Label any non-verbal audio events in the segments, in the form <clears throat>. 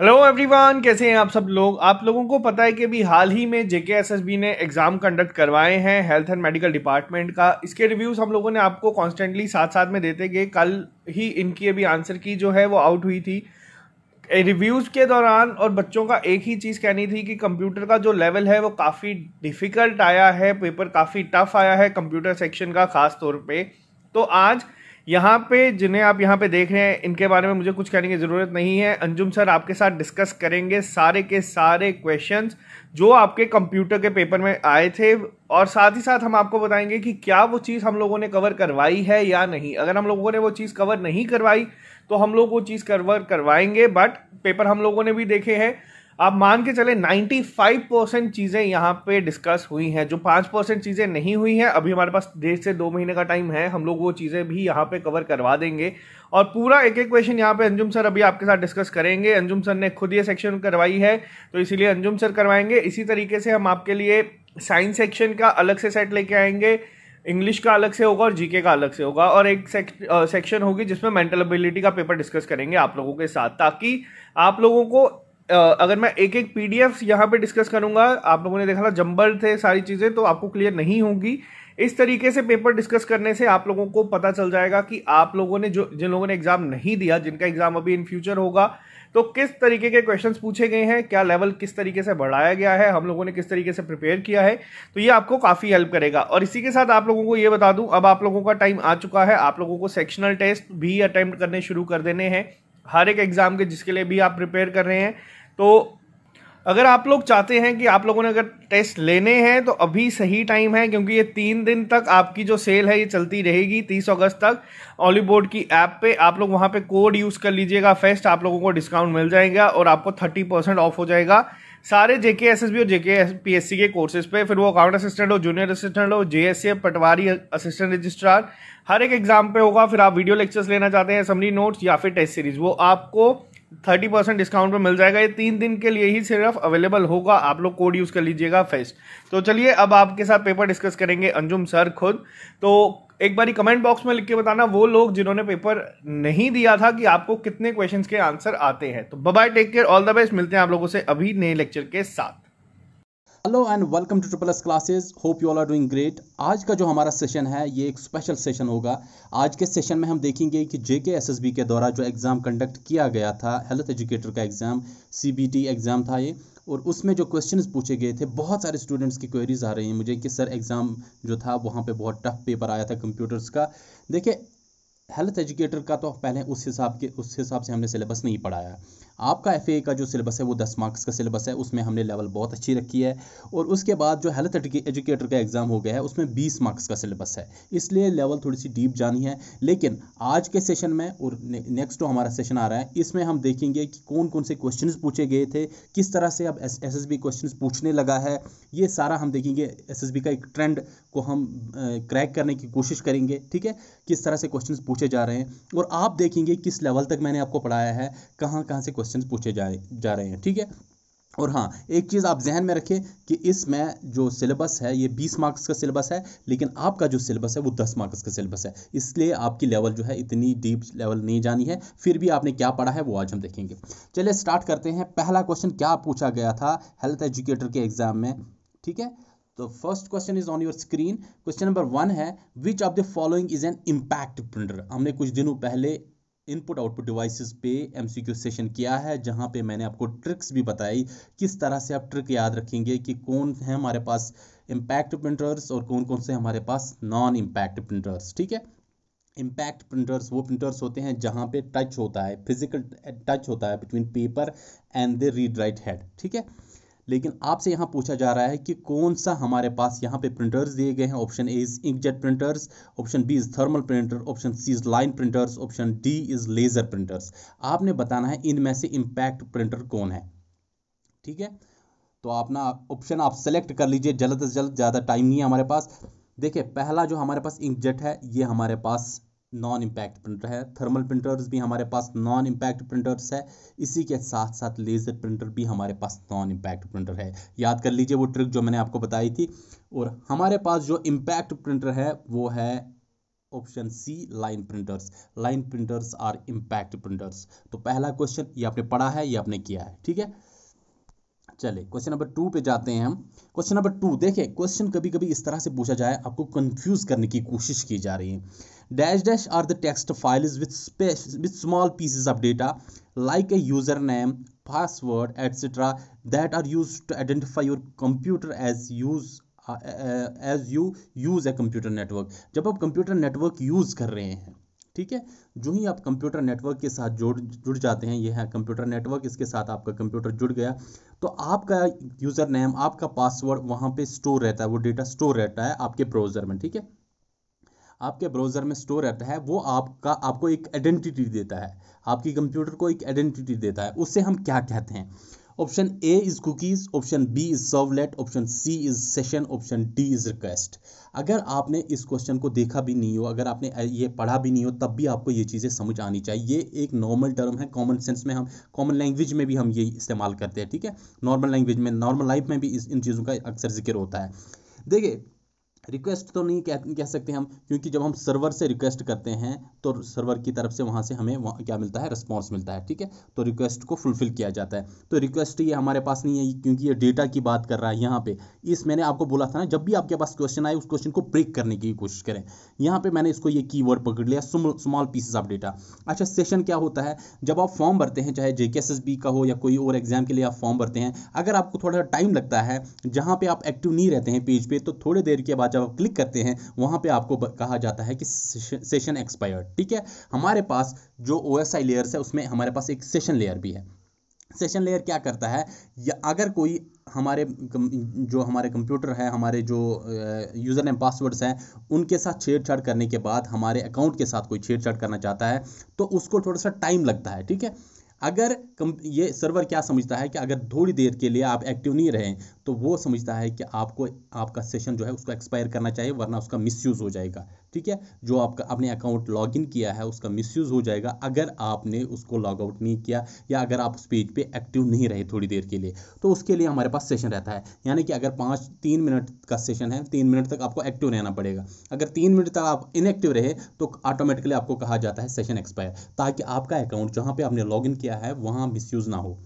Hello everyone कैसे हैं आप सब लोग आप लोगों को पता है कि अभी हाल ही में जेके एसएसबी ने एग्जाम कंडक्ट करवाए हैं हेल्थ एंड मेडिकल डिपार्टमेंट का इसके रिव्यूज हम लोगों ने आपको कॉन्स्टेंटली साथ साथ में देते गए कल ही इनकी अभी आंसर की जो है वो आउट हुई थी रिव्यूज़ के दौरान और बच्चों का एक ही चीज़ कहनी थी कि कंप्यूटर का जो लेवल है वो काफ़ी डिफ़िकल्ट आया है पेपर काफ़ी टफ आया है कंप्यूटर सेक्शन का खास तौर पर तो आज यहाँ पे जिन्हें आप यहाँ पे देख रहे हैं इनके बारे में मुझे कुछ कहने की ज़रूरत नहीं है अंजुम सर आपके साथ डिस्कस करेंगे सारे के सारे क्वेश्चंस जो आपके कंप्यूटर के पेपर में आए थे और साथ ही साथ हम आपको बताएंगे कि क्या वो चीज़ हम लोगों ने कवर करवाई है या नहीं अगर हम लोगों ने वो चीज़ कवर नहीं करवाई तो हम लोग वो चीज़ कवर करवाएंगे बट पेपर हम लोगों ने भी देखे हैं आप मान के चले 95 परसेंट चीज़ें यहाँ पे डिस्कस हुई हैं जो पाँच परसेंट चीज़ें नहीं हुई हैं अभी हमारे पास डेढ़ से दो महीने का टाइम है हम लोग वो चीज़ें भी यहाँ पे कवर करवा देंगे और पूरा एक एक क्वेश्चन यहाँ पे अंजुम सर अभी आपके साथ डिस्कस करेंगे अंजुम सर ने खुद ये सेक्शन करवाई है तो इसीलिए अंजुम सर करवाएंगे इसी तरीके से हम आपके लिए साइंस सेक्शन का अलग से सेट लेके आएंगे इंग्लिश का अलग से होगा और जीके का अलग से होगा और एक सेक्शन होगी जिसमें मेंटल एबिलिटी का पेपर डिस्कस करेंगे आप लोगों के साथ ताकि आप लोगों को अगर मैं एक एक पी डी एफ यहाँ पर डिस्कस करूँगा आप लोगों ने देखा था जम्बल थे सारी चीज़ें तो आपको क्लियर नहीं होंगी इस तरीके से पेपर डिस्कस करने से आप लोगों को पता चल जाएगा कि आप लोगों ने जो जिन लोगों ने एग्ज़ाम नहीं दिया जिनका एग्ज़ाम अभी इन फ्यूचर होगा तो किस तरीके के क्वेश्चंस पूछे गए हैं क्या लेवल किस तरीके से बढ़ाया गया है हम लोगों ने किस तरीके से प्रिपेयर किया है तो ये आपको काफ़ी हेल्प करेगा और इसी के साथ आप लोगों को ये बता दूं अब आप लोगों का टाइम आ चुका है आप लोगों को सेक्शनल टेस्ट भी अटैम्प्ट करने शुरू कर देने हैं हर एक एग्ज़ाम के जिसके लिए भी आप प्रिपेयर कर रहे हैं तो अगर आप लोग चाहते हैं कि आप लोगों ने अगर टेस्ट लेने हैं तो अभी सही टाइम है क्योंकि ये तीन दिन तक आपकी जो सेल है ये चलती रहेगी तीस अगस्त तक ऑली बोर्ड की ऐप पे आप लोग वहाँ पे कोड यूज़ कर लीजिएगा फेस्ट आप लोगों को डिस्काउंट मिल जाएगा और आपको थर्टी परसेंट ऑफ हो जाएगा सारे जेके एस एस बी और जेके पी एस सी के कोर्सेज पर फिर वो अकाउंट असिस्टेंट हो जूनियर असिस्टेंट हो J S patwari assistant registrar हर एक एग्जाम पे होगा फिर आप वीडियो लेक्चर्स लेना चाहते हैं समरी नोट्स या फिर टेस्ट सीरीज वो आपको थर्टी परसेंट डिस्काउंट पर मिल जाएगा ये तीन दिन के लिए ही सिर्फ अवेलेबल होगा आप लोग कोड यूज़ कर लीजिएगा फेस्ट तो चलिए अब आपके साथ पेपर डिस्कस करेंगे अंजुम सर खुद तो एक बारी कमेंट बॉक्स में लिख के बताना वो लोग जिन्होंने पेपर नहीं दिया था कि आपको कितने क्वेश्चंस के आंसर आते हैं तो bye take care all the best मिलते हैं आप लोगों से अभी नए लेक्चर के साथ hello and welcome to triple S classes hope you all are doing great आज का जो हमारा सेशन है ये एक स्पेशल सेशन होगा आज के सेशन में हम देखेंगे कि जेके एसएसबी के द्वारा जो एग्ज़ाम कंडक्ट किया गया था हेल्थ एजुकेटर का एग्ज़ाम सीबीटी एग्ज़ाम था ये और उसमें जो क्वेश्चंस पूछे गए थे बहुत सारे स्टूडेंट्स की क्वेरीज आ रही हैं मुझे कि सर एग्ज़ाम जो था वहाँ पर बहुत टफ पेपर आया था कंप्यूटर्स का देखिए हेल्थ एजुकेटर का तो पहले उस हिसाब के उस हिसाब से हमने सिलेबस नहीं पढ़ाया आपका एफ का जो सिलेबस है वो दस मार्क्स का सिलेबस है उसमें हमने लेवल बहुत अच्छी रखी है और उसके बाद जो हेल्थ एजुकेटर का एग्ज़ाम हो गया है उसमें बीस मार्क्स का सिलेबस है इसलिए लेवल थोड़ी सी डीप जानी है लेकिन आज के सेशन में और नेक्स्ट जो हमारा सेशन आ रहा है इसमें हम देखेंगे कि कौन कौन से क्वेश्चन पूछे गए थे किस तरह से अब एस एस क्वेश्चन पूछने लगा है ये सारा हम देखेंगे एस का एक ट्रेंड को हम क्रैक करने की कोशिश करेंगे ठीक है किस तरह से क्वेश्चन पूछे जा रहे हैं और आप देखेंगे किस लेवल तक मैंने आपको पढ़ाया है कहाँ कहाँ से क्वेश्चन क्वेश्चन पूछे जा जा रहे हैं ठीक है और हाँ एक चीज़ आप जहन में रखें कि इसमें जो सिलेबस है ये 20 मार्क्स का सिलेबस है लेकिन आपका जो सिलेबस है वो 10 मार्क्स का सिलेबस है इसलिए आपकी लेवल जो है इतनी डीप लेवल नहीं जानी है फिर भी आपने क्या पढ़ा है वो आज हम देखेंगे चलिए स्टार्ट करते हैं पहला क्वेश्चन क्या पूछा गया था हेल्थ एजुकेटर के एग्जाम में ठीक है तो first question is on your screen question number one है which of the following is an impact printer हमने कुछ दिनों पहले इनपुट आउटपुट डिवाइसेस पे एमसीक्यू सेशन किया है जहाँ पे मैंने आपको ट्रिक्स भी बताई किस तरह से आप ट्रिक याद रखेंगे कि कौन है हमारे पास इम्पैक्ट प्रिंटर्स और कौन कौन से हमारे पास नॉन इम्पैक्ट प्रिंटर्स ठीक है इम्पैक्ट प्रिंटर्स वो प्रिंटर्स होते हैं जहाँ पे टच होता है फिजिकल टच होता है between paper and the read write head ठीक है लेकिन आपसे यहाँ पूछा जा रहा है कि कौन सा हमारे पास यहाँ पे प्रिंटर्स दिए गए हैं option A is inkjet printers option B is thermal printer option C is line printers option D is laser printers आपने बताना है इनमें से इम्पैक्ट प्रिंटर कौन है ठीक है तो अपना ऑप्शन आप सेलेक्ट कर लीजिए जल्द से जल्द ज़्यादा टाइम नहीं है हमारे पास देखिए पहला जो हमारे पास इंकजेट है ये हमारे पास नॉन इम्पैक्ट प्रिंटर है थर्मल प्रिंटर्स भी हमारे पास नॉन इम्पैक्ट प्रिंटर्स है इसी के साथ साथ लेज़र प्रिंटर भी हमारे पास नॉन इम्पैक्ट प्रिंटर है याद कर लीजिए वो ट्रिक जो मैंने आपको बताई थी और हमारे पास जो इम्पैक्ट प्रिंटर है वो है option C line printers line printers are impact printers तो पहला क्वेश्चन ये आपने पढ़ा है ये आपने किया है ठीक है चले क्वेश्चन नंबर टू पे जाते हैं हम क्वेश्चन नंबर टू देखिए क्वेश्चन कभी कभी इस तरह से पूछा जाए आपको कंफ्यूज करने की कोशिश की जा रही है dash dash are the text files with space with small pieces of data like a username password etc that are used to identify your computer as use as you use a computer network जब आप computer network use कर रहे हैं ठीक है जो ही आप computer network के साथ जुड़ जुड़ जाते हैं यह है कंप्यूटर नेटवर्क इसके साथ आपका कंप्यूटर जुड़ गया तो आपका यूज़र नेम आपका पासवर्ड वहाँ पे स्टोर रहता है वो डेटा स्टोर रहता है आपके ब्राउज़र में ठीक है आपके ब्राउज़र में स्टोर रहता है वो आपका आपको एक आइडेंटिटी देता है आपकी कंप्यूटर को एक आइडेंटिटी देता है उससे हम क्या कहते हैं option A is cookies option B is servlet option C is session option D is request अगर आपने इस क्वेश्चन को देखा भी नहीं हो अगर आपने ये पढ़ा भी नहीं हो तब भी आपको ये चीज़ें समझ आनी चाहिए ये एक नॉर्मल टर्म है कॉमन सेंस में हम कॉमन लैंग्वेज में भी हम ये इस्तेमाल करते हैं ठीक है नॉर्मल लैंग्वेज में नॉर्मल लाइफ में भी इस इन चीज़ों का अक्सर जिक्र होता है देखिए रिक्वेस्ट तो नहीं कह कह सकते हम क्योंकि जब हम सर्वर से रिक्वेस्ट करते हैं तो सर्वर की तरफ से वहाँ से हमें वहाँ क्या मिलता है रिस्पॉन्स मिलता है ठीक है तो रिक्वेस्ट को फुलफिल किया जाता है तो रिक्वेस्ट ये हमारे पास नहीं है क्योंकि ये डेटा की बात कर रहा है यहाँ पे इस मैंने आपको बोला था ना जब भी आपके पास क्वेश्चन आए उस क्वेश्चन को ब्रेक करने की कोशिश करें यहाँ पर मैंने इसको ये की पकड़ लिया स्मॉल पीसेज ऑफ डेटा अच्छा सेशन क्या होता है जब आप फॉर्म भरते हैं चाहे जे का हो या कोई और एग्जाम के लिए आप फॉर्म भरते हैं अगर आपको थोड़ा टाइम लगता है जहाँ पर आप एक्टिव नहीं रहते हैं पेज पर तो थोड़ी देर के बाद बाद जब आप क्लिक करते हैं वहां पे आपको कहा जाता है कि सेशन एक्सपायर्ड ठीक है हमारे पास जो ओ एस आई लेयर्स है उसमें हमारे पास एक सेशन लेयर भी है सेशन लेयर क्या करता है या अगर कोई हमारे जो हमारे कंप्यूटर है हमारे जो यूज़र नेम पासवर्ड्स हैं उनके साथ छेड़छाड़ करने के बाद हमारे अकाउंट के साथ कोई छेड़छाड़ करना चाहता है तो उसको थोड़ा सा टाइम लगता है ठीक है अगर कम ये सर्वर क्या समझता है कि अगर थोड़ी देर के लिए आप एक्टिव नहीं रहें तो वो समझता है कि आपको आपका सेशन जो है उसको एक्सपायर करना चाहिए वरना उसका मिसयूज़ हो जाएगा ठीक है जो आपका आपने अकाउंट लॉग इन किया है उसका मिसयूज़ हो जाएगा अगर आपने उसको लॉग आउट नहीं किया या अगर आप उस पेज पे एक्टिव नहीं रहे थोड़ी देर के लिए तो उसके लिए हमारे पास सेशन रहता है यानी कि अगर पाँच तीन मिनट का सेशन है तीन मिनट तक आपको एक्टिव रहना पड़ेगा अगर तीन मिनट तक आप इनएक्टिव रहे तो ऑटोमेटिकली आपको कहा जाता है सेशन एक्सपायर ताकि आपका अकाउंट जहाँ पर आपने लॉग किया है वहाँ मिसयूज़ ना हो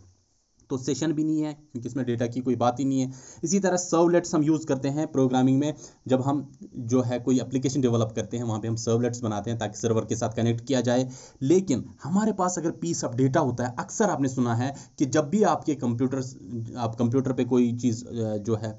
तो सेशन भी नहीं है क्योंकि इसमें डेटा की कोई बात ही नहीं है इसी तरह सर्वलेट्स हम यूज़ करते हैं प्रोग्रामिंग में जब हम जो है कोई एप्लीकेशन डेवलप करते हैं वहाँ पे हम सर्वलेट्स बनाते हैं ताकि सर्वर के साथ कनेक्ट किया जाए लेकिन हमारे पास अगर पीस ऑफ डेटा होता है अक्सर आपने सुना है कि जब भी आपके कंप्यूटर आप कंप्यूटर पर कोई चीज़ जो है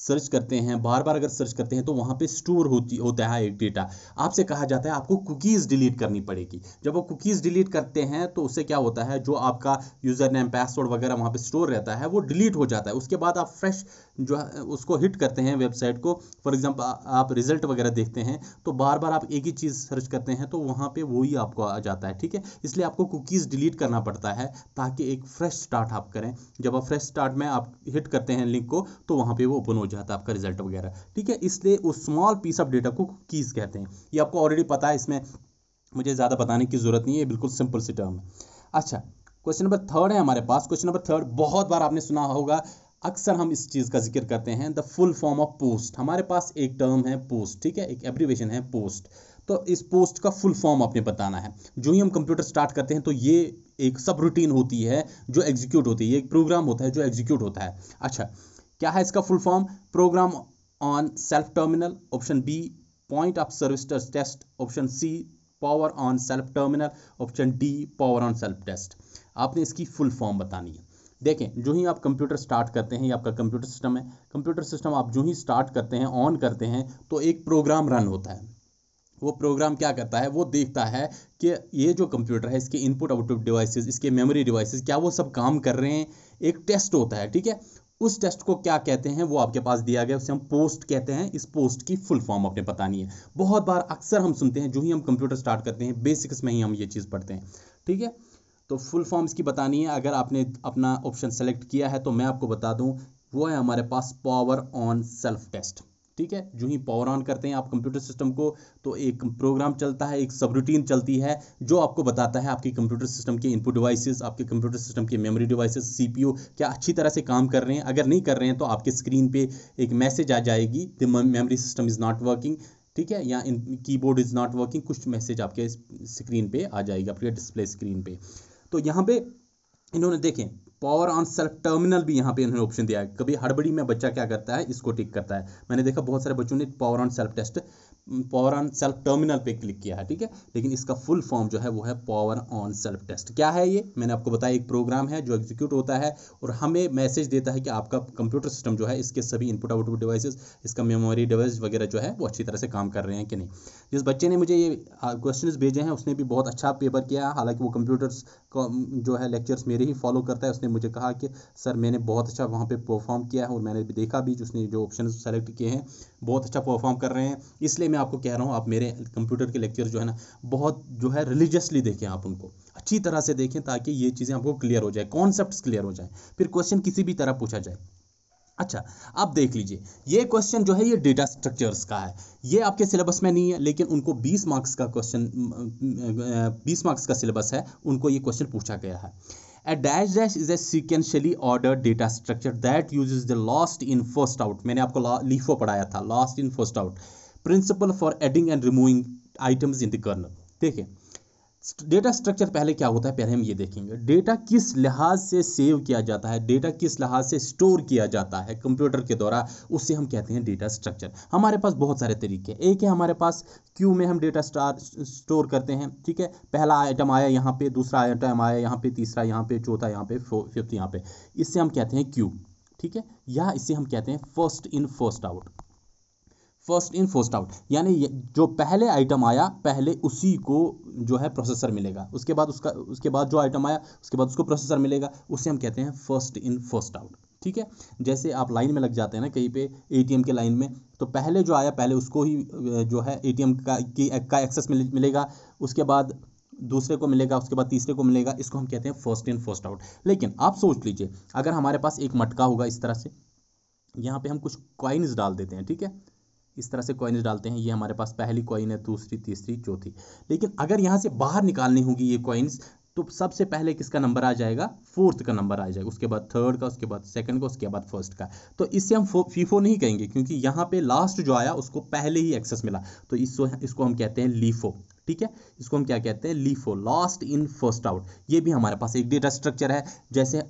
सर्च करते हैं बार बार अगर सर्च करते हैं तो वहाँ पे स्टोर होती होता है डेटा आपसे कहा जाता है आपको कुकीज़ डिलीट करनी पड़ेगी जब वो कुकीज़ डिलीट करते हैं तो उससे क्या होता है जो आपका यूज़र नेम पासवर्ड वगैरह वहाँ पर स्टोर रहता है वो डिलीट हो जाता है उसके बाद आप फ्रेश जो है उसको हिट करते हैं वेबसाइट को फॉर एग्जाम्पल आप रिजल्ट वगैरह देखते हैं तो बार बार आप एक ही चीज़ सर्च करते हैं तो वहाँ पर वही आपको आ जाता है ठीक है इसलिए आपको कुकीज़ डिलीट करना पड़ता है ताकि एक फ्रेश स्टार्ट आप करें जब आप फ्रेश स्टार्ट में आप हिट करते हैं लिंक को तो वहाँ पर वो ओपन हो जाता है आपका रिजल्ट वगैरह ठीक है इसलिए उस स्मॉल पीस ऑफ डेटा को कीज़ कहते हैं ये आपको ऑलरेडी पता है इसमें मुझे ज़्यादा बताने की ज़रूरत नहीं है बिल्कुल सिंपल सी टर्म है अच्छा क्वेश्चन नंबर थर्ड है हमारे पास क्वेश्चन नंबर थर्ड बहुत बार आपने सुना होगा अक्सर हम इस चीज़ का जिक्र करते हैं the full form of POST हमारे पास एक टर्म है पोस्ट ठीक है एक एब्रीवेशन है पोस्ट तो इस पोस्ट का फुल फॉर्म आपने बताना है जो ही हम कंप्यूटर स्टार्ट करते हैं तो ये एक सब रूटीन होती है जो एग्जीक्यूट होती है ये एक प्रोग्राम होता है जो एग्जीक्यूट होता है अच्छा क्या है इसका full form program on self terminal option B point of service test option C power on self terminal option D power on self test आपने इसकी फुल फॉर्म बतानी है देखें जो ही आप कंप्यूटर स्टार्ट करते हैं ये आपका कंप्यूटर सिस्टम है कंप्यूटर सिस्टम आप जो ही स्टार्ट करते हैं ऑन करते हैं तो एक प्रोग्राम रन होता है वो प्रोग्राम क्या करता है वो देखता है कि ये जो कंप्यूटर है इसके इनपुट आउटपुट डिवाइसेस इसके मेमोरी डिवाइसेस क्या वो सब काम कर रहे हैं एक टेस्ट होता है ठीक है उस टेस्ट को क्या कहते हैं वो आपके पास दिया गया उसे हम पोस्ट कहते हैं इस पोस्ट की फुल फॉर्म आपने बतानी है बहुत बार अक्सर हम सुनते हैं जो ही हम कंप्यूटर स्टार्ट करते हैं बेसिक्स में ही हम ये चीज़ पढ़ते हैं ठीक है तो फुल फॉर्म इसकी बतानी है अगर आपने अपना ऑप्शन सेलेक्ट किया है तो मैं आपको बता दूं वो है हमारे पास पावर ऑन सेल्फ टेस्ट ठीक है जो ही पावर ऑन करते हैं आप कंप्यूटर सिस्टम को तो एक प्रोग्राम चलता है एक सब रूटीन चलती है जो आपको बताता है आपके कंप्यूटर सिस्टम के इनपुट डिवाइसेस आपके कंप्यूटर सिस्टम के मेमोरी डिवाइसेस सीपीयू क्या अच्छी तरह से काम कर रहे हैं अगर नहीं कर रहे हैं तो आपके स्क्रीन पर एक मैसेज आ जाएगी the memory system is not working ठीक है या इन कीबोर्ड इज़ नॉट वर्किंग कुछ मैसेज आपके स्क्रीन पर आ जाएगी आपके डिस्प्ले स्क्रीन पर तो यहाँ पर इन्होंने देखें पावर ऑन सेल्फ टर्मिनल भी यहाँ पे इन्होंने ऑप्शन दिया है कभी हड़बड़ी में बच्चा क्या करता है इसको टिक करता है मैंने देखा बहुत सारे बच्चों ने power on self test power on self terminal पे क्लिक किया है ठीक है लेकिन इसका फुल फॉर्म जो है वो है पावर ऑन सेल्फ टेस्ट क्या है ये मैंने आपको बताया एक प्रोग्राम है जो एग्जीक्यूट होता है और हमें मैसेज देता है कि आपका कंप्यूटर सिस्टम जो है इसके सभी इनपुट आउटपुट डिवाइसेस इसका मेमोरी डिवाइस वगैरह जो है वो अच्छी तरह से काम कर रहे हैं कि नहीं जिस बच्चे ने मुझे ये क्वेश्चन भेजे हैं उसने भी बहुत अच्छा पेपर किया हालांकि वो कंप्यूटर्स जो है लेक्चर्स मेरे ही फॉलो करता है उसने मुझे कहा कि सर मैंने बहुत अच्छा वहाँ पर परफॉर्म किया है और मैंने भी देखा भी उसने जो ऑप्शन सेलेक्ट किए हैं बहुत अच्छा परफॉर्म कर रहे हैं इसलिए मैं आपको कह रहा हूँ आप मेरे कंप्यूटर के लेक्चर जो है ना बहुत जो है रिलीजियसली देखें आप उनको अच्छी तरह से देखें ताकि ये चीज़ें आपको क्लियर हो जाए कॉन्सेप्ट क्लियर हो जाए फिर क्वेश्चन किसी भी तरह पूछा जाए अच्छा आप देख लीजिए ये क्वेश्चन जो है ये डेटा स्ट्रक्चर्स का है ये आपके सिलेबस में नहीं है लेकिन उनको 20 मार्क्स का क्वेश्चन 20 मार्क्स का सिलेबस है उनको ये क्वेश्चन पूछा गया है A dash dash is a sequentially ordered data structure that uses the last in first out. मैंने आपको LIFO पढ़ाया था last in first out. Principle for adding and removing items in the kernel. देखिए data structure पहले क्या होता है पहले हम ये देखेंगे डेटा किस लिहाज से सेव किया जाता है डेटा किस लिहाज से स्टोर किया जाता है कंप्यूटर के द्वारा उससे हम कहते हैं डेटा स्ट्रक्चर हमारे पास बहुत सारे तरीके हैं एक है हमारे पास क्यू में हम डेटा स्टार स्टोर करते हैं ठीक है पहला आइटम आया यहाँ पे दूसरा आइटम आया यहाँ पे तीसरा यहाँ पे चौथा यहाँ पे फिफ्थ यहाँ पे इससे हम कहते हैं क्यू ठीक है या इसे हम कहते हैं first in first out first in first out यानी जो पहले आइटम आया पहले उसी को जो है प्रोसेसर मिलेगा उसके बाद उसका उसके बाद जो आइटम आया उसके बाद उसको प्रोसेसर मिलेगा उसे हम कहते हैं फर्स्ट इन फर्स्ट आउट ठीक है जैसे आप लाइन में लग जाते हैं ना कहीं पे एटीएम के लाइन में तो पहले जो आया पहले उसको ही जो है एटीएम का की का एक्सेस मिल, मिलेगा उसके बाद दूसरे को मिलेगा उसके बाद तीसरे को मिलेगा इसको हम कहते हैं फर्स्ट इन फर्स्ट आउट लेकिन आप सोच लीजिए अगर हमारे पास एक मटका होगा इस तरह से यहाँ पे हम कुछ कॉइन्स डाल देते हैं ठीक है इस तरह से कॉइन्स डालते हैं ये हमारे पास पहली कॉइन है दूसरी तीसरी चौथी लेकिन अगर यहाँ से बाहर निकालनी होगी ये कॉइन्स तो सबसे पहले किसका नंबर आ जाएगा फोर्थ का नंबर आ जाएगा उसके बाद थर्ड का उसके बाद सेकंड का उसके बाद फर्स्ट का तो इससे हम फीफो नहीं कहेंगे क्योंकि यहाँ पे लास्ट जो आया उसको पहले ही एक्सेस मिला तो इसको इसको हम कहते हैं लीफो ठीक है इसको हम क्या कहते हैं LIFO last in first out ये भी हमारे पास एक डेटा स्ट्रक्चर है जैसे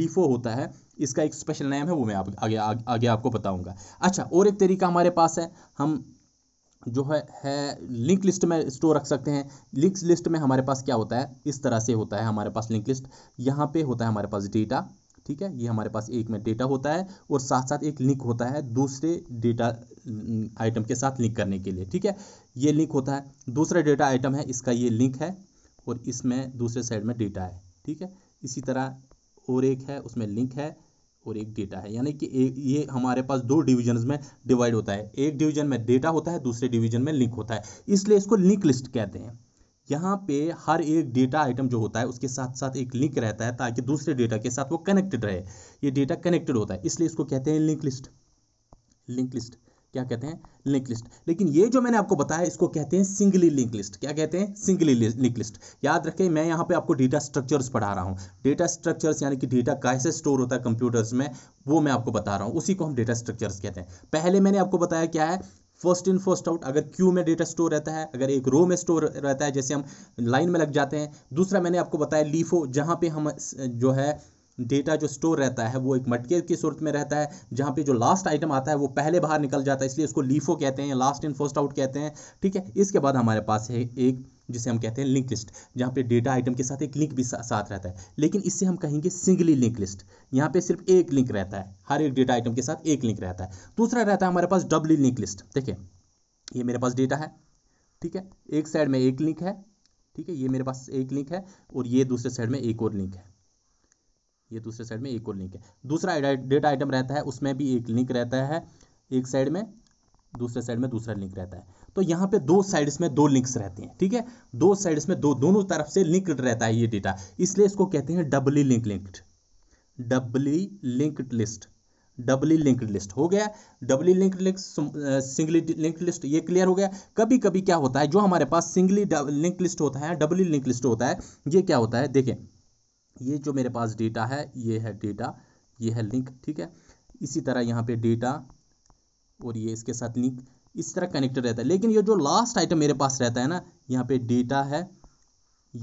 लीफो होता है इसका एक स्पेशल नेम है वो मैं आप आगे आगे, आगे आपको बताऊंगा अच्छा और एक तरीका हमारे पास है हम जो है है लिंक लिस्ट में स्टोर रख सकते हैं लिंक लिस्ट में हमारे पास क्या होता है इस तरह से होता है हमारे पास लिंक लिस्ट यहाँ पे होता है हमारे पास डेटा ठीक है ये हमारे पास एक में डेटा होता है और साथ साथ एक लिंक होता है दूसरे डेटा आइटम के साथ लिंक करने के लिए ठीक है ये लिंक होता है दूसरा डेटा आइटम है इसका ये लिंक है और इसमें दूसरे साइड में डेटा है ठीक है इसी तरह और एक है उसमें लिंक है और एक डेटा है यानी कि ये हमारे पास दो डिविजन में डिवाइड होता है एक डिवीजन में डेटा होता है दूसरे डिवीजन में लिंक होता है इसलिए इसको लिंक लिस्ट कहते हैं यहाँ पे हर एक डेटा आइटम जो होता है उसके साथ साथ एक लिंक रहता है ताकि दूसरे डेटा के साथ वो कनेक्टेड रहे ये डेटा कनेक्टेड होता है इसलिए इसको कहते हैं लिंक लिस्ट लिंक लिस्ट क्या कहते हैं लिंक लिस्ट लेकिन ये जो मैंने आपको बताया इसको कहते हैं सिंगली लिंक लिस्ट क्या कहते हैं सिंगली लिंक लिस्ट याद रखें मैं यहाँ पे आपको डेटा स्ट्रक्चर्स पढ़ा रहा हूँ डेटा स्ट्रक्चर्स यानी कि डेटा कैसे स्टोर होता है कंप्यूटर्स में वो मैं आपको बता रहा हूँ उसी को हम डेटा स्ट्रक्चर्स कहते हैं पहले मैंने आपको बताया क्या है फर्स्ट इन फर्स्ट आउट अगर क्यू में डेटा स्टोर रहता है अगर एक रो में स्टोर रहता है जैसे हम लाइन में लग जाते हैं दूसरा मैंने आपको बताया लीफो जहाँ पे हम जो है डेटा जो स्टोर रहता है वो एक मटके की सूरत में रहता है जहाँ पे जो लास्ट आइटम आता है वो पहले बाहर निकल जाता है इसलिए इसको लीफो कहते हैं लास्ट इन फर्स्ट आउट कहते हैं ठीक है इसके बाद हमारे पास है एक जिसे हम कहते हैं लिंक लिस्ट जहाँ पे डेटा आइटम के साथ एक लिंक भी सा, साथ रहता है लेकिन इससे हम कहेंगे सिंगली लिंक लिस्ट यहाँ पे सिर्फ एक लिंक रहता है हर एक डेटा आइटम के साथ एक लिंक रहता है दूसरा रहता है हमारे पास डबली लिंक लिस्ट देखिए ये मेरे पास डेटा है ठीक है एक साइड में एक लिंक है ठीक है ये मेरे पास एक लिंक है और ये दूसरे साइड में एक और लिंक है ये दूसरे साइड में एक और लिंक है दूसरा डेटा आइटम रहता है उसमें भी एक लिंक रहता है एक साइड में दूसरे साइड में दूसरा लिंक रहता है तो यहाँ पे दो साइड्स में दो लिंक्स रहते हैं ठीक है दो साइड्स में दो दोनों तरफ से लिंक रहता है ये डेटा इसलिए इसको कहते हैं doubly link linked doubly linked list doubly linked list हो गया doubly linked list singly linked list ये क्लियर हो गया कभी कभी क्या होता है जो हमारे पास सिंगली लिंक लिस्ट होता है डबली लिंक लिस्ट होता है ये क्या होता है देखें ये जो मेरे पास डेटा है ये है डेटा ये है लिंक ठीक है इसी तरह यहाँ पे डेटा और ये इसके साथ लिंक इस तरह कनेक्टेड रहता है लेकिन ये जो लास्ट आइटम मेरे पास रहता है ना यहाँ पे डेटा है